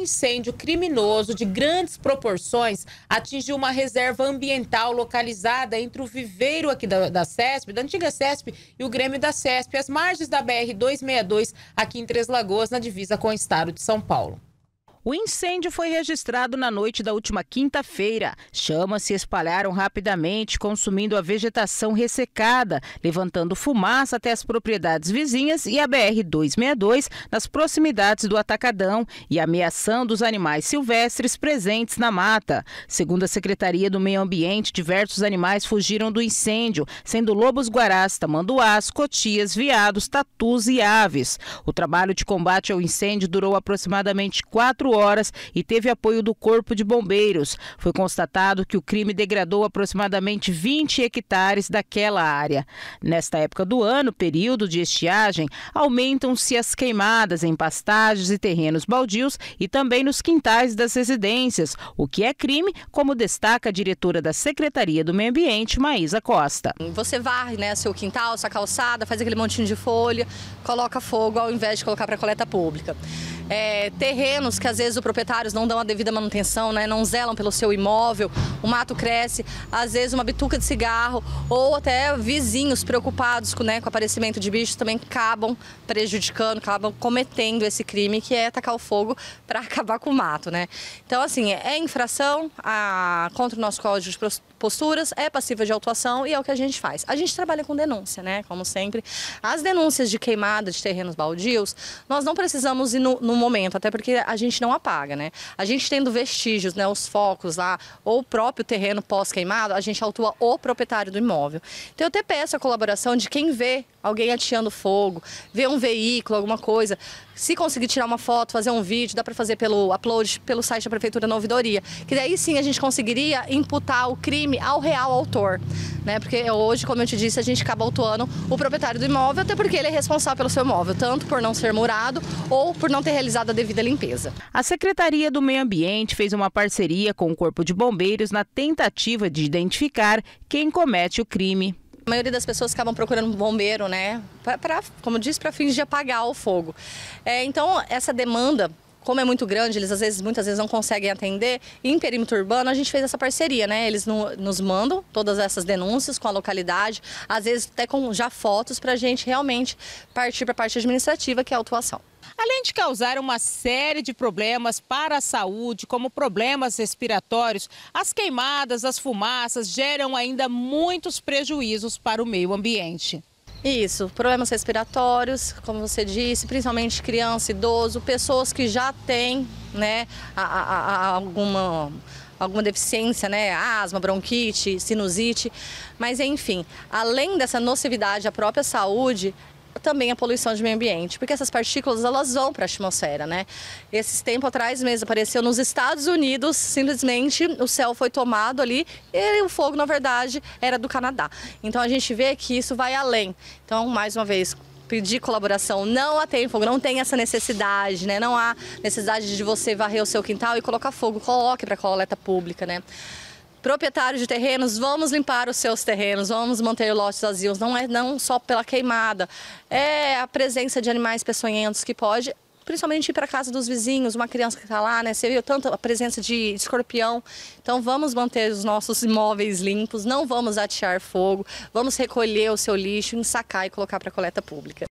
incêndio criminoso de grandes proporções atingiu uma reserva ambiental localizada entre o viveiro aqui da, da CESP, da antiga CESP, e o Grêmio da CESP, às margens da BR-262, aqui em Três Lagoas, na divisa com o estado de São Paulo. O incêndio foi registrado na noite da última quinta-feira. Chamas se espalharam rapidamente, consumindo a vegetação ressecada, levantando fumaça até as propriedades vizinhas e a BR-262, nas proximidades do Atacadão, e ameaçando os animais silvestres presentes na mata. Segundo a Secretaria do Meio Ambiente, diversos animais fugiram do incêndio, sendo lobos guarás, tamanduás, cotias, viados, tatus e aves. O trabalho de combate ao incêndio durou aproximadamente quatro 24 horas e teve apoio do Corpo de Bombeiros. Foi constatado que o crime degradou aproximadamente 20 hectares daquela área. Nesta época do ano, período de estiagem, aumentam-se as queimadas em pastagens e terrenos baldios e também nos quintais das residências, o que é crime, como destaca a diretora da Secretaria do Meio Ambiente, Maísa Costa. Você varre né, seu quintal, sua calçada, faz aquele montinho de folha, coloca fogo ao invés de colocar para coleta pública é, terrenos que às vezes os proprietários não dão a devida manutenção, né, não zelam pelo seu imóvel, o mato cresce, às vezes uma bituca de cigarro ou até vizinhos preocupados com, né, com o aparecimento de bichos também acabam prejudicando, acabam cometendo esse crime que é tacar o fogo para acabar com o mato. Né? Então, assim, é infração a, contra o nosso código de posturas, é passiva de autuação e é o que a gente faz. A gente trabalha com denúncia, né? Como sempre. As denúncias de queimada de terrenos baldios, nós não precisamos ir no, no momento, até porque a gente não apaga, né? A gente tendo vestígios, né, os focos lá, ou o próprio terreno pós-queimado, a gente autua o proprietário do imóvel. Então eu até peço a colaboração de quem vê alguém atirando fogo, vê um veículo, alguma coisa, se conseguir tirar uma foto, fazer um vídeo, dá para fazer pelo upload, pelo site da Prefeitura na ouvidoria, que daí sim a gente conseguiria imputar o crime ao real autor, né? Porque é hoje, como eu te disse, a gente acaba autuando o proprietário do imóvel, até porque ele é responsável pelo seu imóvel, tanto por não ser murado ou por não ter realizado realizada a devida limpeza. A Secretaria do Meio Ambiente fez uma parceria com o Corpo de Bombeiros na tentativa de identificar quem comete o crime. A maioria das pessoas acabam procurando um bombeiro, né? Pra, pra como disse, para fins de apagar o fogo. É, então, essa demanda como é muito grande, eles às vezes, muitas vezes não conseguem atender. E em perímetro urbano, a gente fez essa parceria, né? Eles no, nos mandam todas essas denúncias com a localidade, às vezes até com já fotos para a gente realmente partir para a parte administrativa, que é a atuação. Além de causar uma série de problemas para a saúde, como problemas respiratórios, as queimadas, as fumaças geram ainda muitos prejuízos para o meio ambiente. Isso, problemas respiratórios, como você disse, principalmente criança, idoso, pessoas que já têm né, a, a, a alguma, alguma deficiência, né, asma, bronquite, sinusite. Mas enfim, além dessa nocividade à própria saúde, também a poluição de meio ambiente, porque essas partículas elas vão para a atmosfera, né? Esses tempo atrás mesmo apareceu nos Estados Unidos, simplesmente o céu foi tomado ali e o fogo na verdade era do Canadá. Então a gente vê que isso vai além. Então mais uma vez pedir colaboração, não há tem fogo, não tem essa necessidade, né? Não há necessidade de você varrer o seu quintal e colocar fogo, coloque para coleta pública, né? proprietários de terrenos, vamos limpar os seus terrenos, vamos manter lotes vazios. Não é não só pela queimada, é a presença de animais peçonhentos que pode principalmente ir para casa dos vizinhos, uma criança que está lá, né? Você viu tanta presença de escorpião. Então vamos manter os nossos imóveis limpos, não vamos atear fogo, vamos recolher o seu lixo, ensacar e colocar para coleta pública.